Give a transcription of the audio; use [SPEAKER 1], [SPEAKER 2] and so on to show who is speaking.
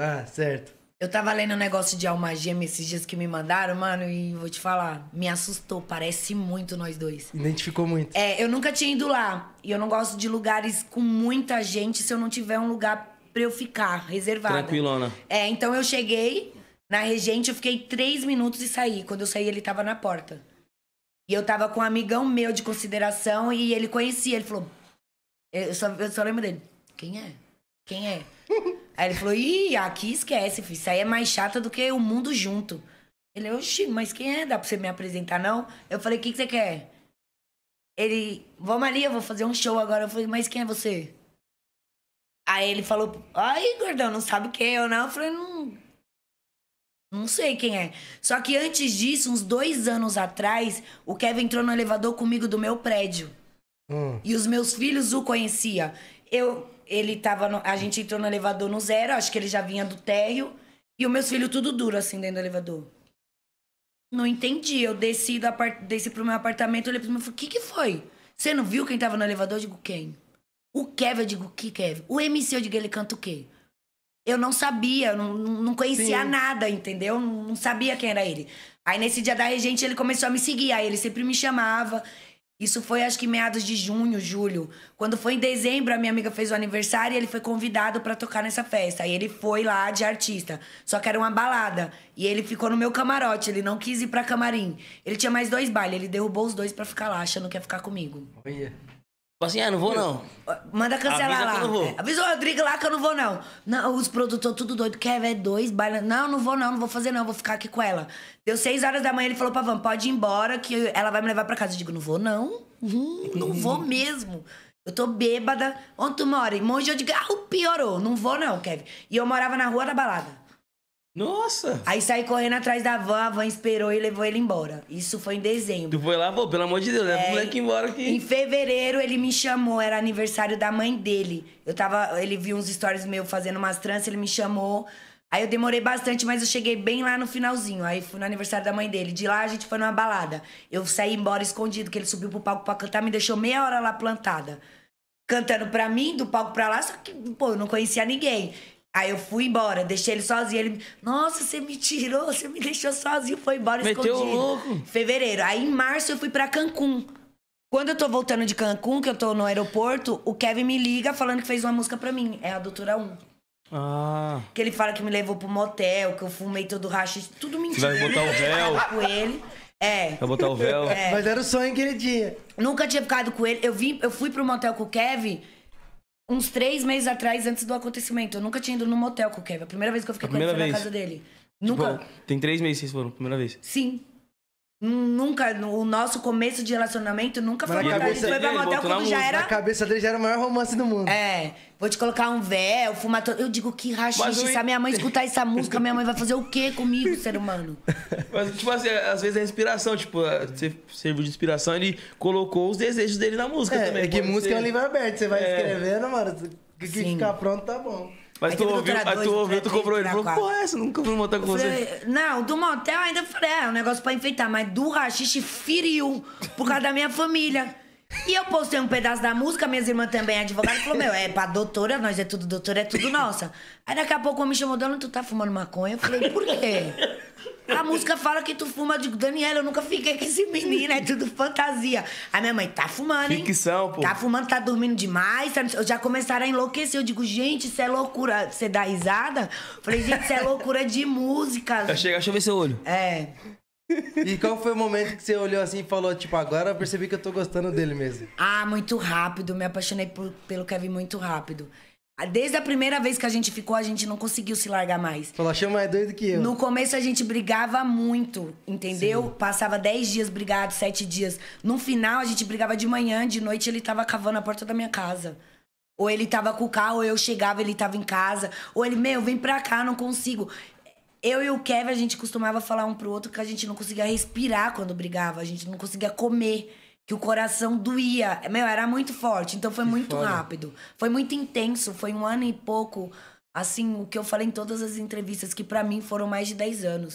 [SPEAKER 1] Ah, certo. Eu tava lendo um negócio de alma gêmea esses dias que me mandaram, mano, e vou te falar, me assustou, parece muito nós dois. Identificou muito. É, eu nunca tinha ido lá. E eu não gosto de lugares com muita gente se eu não tiver um lugar pra eu ficar, reservado. Tranquilona. É, então eu cheguei na Regente, eu fiquei três minutos e saí. Quando eu saí, ele tava na porta. E eu tava com um amigão meu de consideração e ele conhecia. Ele falou. Eu só, eu só lembro dele. Quem é? Quem é? Aí ele falou, ih, aqui esquece, filho. Isso aí é mais chata do que o mundo junto. Ele, oxi, mas quem é? Dá pra você me apresentar, não? Eu falei, o que, que você quer? Ele, vamos ali, eu vou fazer um show agora. Eu falei, mas quem é você? Aí ele falou, ai, gordão, não sabe quem é eu, não? Eu falei, não. Não sei quem é. Só que antes disso, uns dois anos atrás, o Kevin entrou no elevador comigo do meu prédio. Hum. E os meus filhos o conhecia. Eu, ele tava. No, a gente entrou no elevador no zero, acho que ele já vinha do térreo. E os meus filhos tudo duro, assim, dentro do elevador. Não entendi. Eu desci, do apart... desci pro meu apartamento, olhei pro meu e falei, o que que foi? Você não viu quem tava no elevador? Eu digo, quem? O Kevin, eu digo, que Kevin? O MC, eu digo, ele canta o quê? Eu não sabia, não, não conhecia Sim. nada, entendeu? Não, não sabia quem era ele. Aí nesse dia da regente ele começou a me seguir, aí ele sempre me chamava. Isso foi acho que meados de junho, julho. Quando foi em dezembro, a minha amiga fez o aniversário e ele foi convidado para tocar nessa festa. E ele foi lá de artista. Só que era uma balada. E ele ficou no meu camarote, ele não quis ir pra camarim. Ele tinha mais dois bailes, ele derrubou os dois para ficar lá, achando que ia ficar comigo. Olha. Yeah. Tipo assim, ah, não vou não. Manda cancelar Avisa lá. Que eu não vou. Avisa o Rodrigo lá que eu não vou não. Não, os produtores tudo doido, quer ver dois baila Não, não vou não, não vou fazer não, vou ficar aqui com ela. Deu seis horas da manhã, ele falou pra Van, pode ir embora que ela vai me levar pra casa. Eu digo, não vou não, hum, não vou mesmo. Eu tô bêbada. Onde tu mora? Em Monge, eu digo, ah, piorou, não vou não, Kevin. E eu morava na rua da balada. Nossa! Aí saí correndo atrás da van, a van esperou e levou ele embora. Isso foi em dezembro. Tu foi lá, pô, pelo amor de Deus, leva é, o moleque embora aqui. Em fevereiro ele me chamou, era aniversário da mãe dele. Eu tava, ele viu uns stories meu fazendo umas tranças, ele me chamou. Aí eu demorei bastante, mas eu cheguei bem lá no finalzinho. Aí fui no aniversário da mãe dele. De lá a gente foi numa balada. Eu saí embora escondido, que ele subiu pro palco pra cantar, me deixou meia hora lá plantada cantando pra mim, do palco pra lá, só que, pô, eu não conhecia ninguém. Aí eu fui embora, deixei ele sozinho. Ele, nossa, você me tirou, você me deixou sozinho, foi embora Meteu escondido. louco. Fevereiro. Aí em março eu fui para Cancún. Quando eu tô voltando de Cancún, que eu tô no aeroporto, o Kevin me liga falando que fez uma música pra mim. É a Doutora 1. Ah. Que ele fala que me levou pro motel, que eu fumei todo o racha, tudo mentira. Você vai botar o véu. com ele. É. Vai botar o véu. É. Mas era o sonho que ele tinha. Nunca tinha ficado com ele. Eu, vim, eu fui pro motel com o Kevin uns três meses atrás, antes do acontecimento. Eu nunca tinha ido num motel com o Kevin. A primeira vez que eu fiquei com ele foi na vez. casa dele. Tipo, Nunca. tem três meses que vocês foram, primeira vez. Sim. Nunca, o nosso começo de relacionamento nunca foi na vontade. A foi pra motel quando já era. Na cabeça dele já era o maior romance do mundo. É. Vou te colocar um véu, fumar todo. Eu digo que rachixe, se a minha mãe escutar essa música, minha mãe vai fazer o quê comigo, ser humano? Mas, tipo assim, às vezes é inspiração, tipo, é, serviu de inspiração, ele colocou os desejos dele na música é, também. É que música ser... é um livro aberto, você vai é. escrevendo, mano. O que, que ficar pronto tá bom. Mas tu ouviu, aí tu ouviu, tu comprou ele. Falou, porra, essa nunca fui motel com você. Não, do motel ainda falei, é, um negócio pra enfeitar, mas do rachixe feriu por causa da minha família. E eu postei um pedaço da música, minhas irmãs também é advogada, falou, meu, é pra doutora, nós é tudo doutora, é tudo nossa. Aí daqui a pouco o me chamou, dona, tu tá fumando maconha? Eu falei, por quê? A música fala que tu fuma. de Daniela, eu nunca fiquei com esse menino, é tudo fantasia. Aí minha mãe, tá fumando, hein? Ficção, pô. Tá fumando, tá dormindo demais. Tá... Eu já começaram a enlouquecer. Eu digo, gente, isso é loucura. Você dá risada? Falei, gente, isso é loucura de música. Vai chegar deixa eu ver seu olho. É. E qual foi o momento que você olhou assim e falou, tipo, agora eu percebi que eu tô gostando dele mesmo? Ah, muito rápido. Me apaixonei por, pelo Kevin muito rápido. Desde a primeira vez que a gente ficou, a gente não conseguiu se largar mais. Falou, achou mais doido que eu. No começo a gente brigava muito, entendeu? Sim. Passava 10 dias brigado, 7 dias. No final a gente brigava de manhã, de noite ele tava cavando a porta da minha casa. Ou ele tava com o carro, ou eu chegava, ele tava em casa. Ou ele, meu, vem pra cá, não consigo. Eu e o Kevin, a gente costumava falar um pro outro que a gente não conseguia respirar quando brigava, a gente não conseguia comer que o coração doía. Meu, era muito forte, então foi que muito foda. rápido. Foi muito intenso, foi um ano e pouco. Assim, o que eu falei em todas as entrevistas, que para mim foram mais de 10 anos.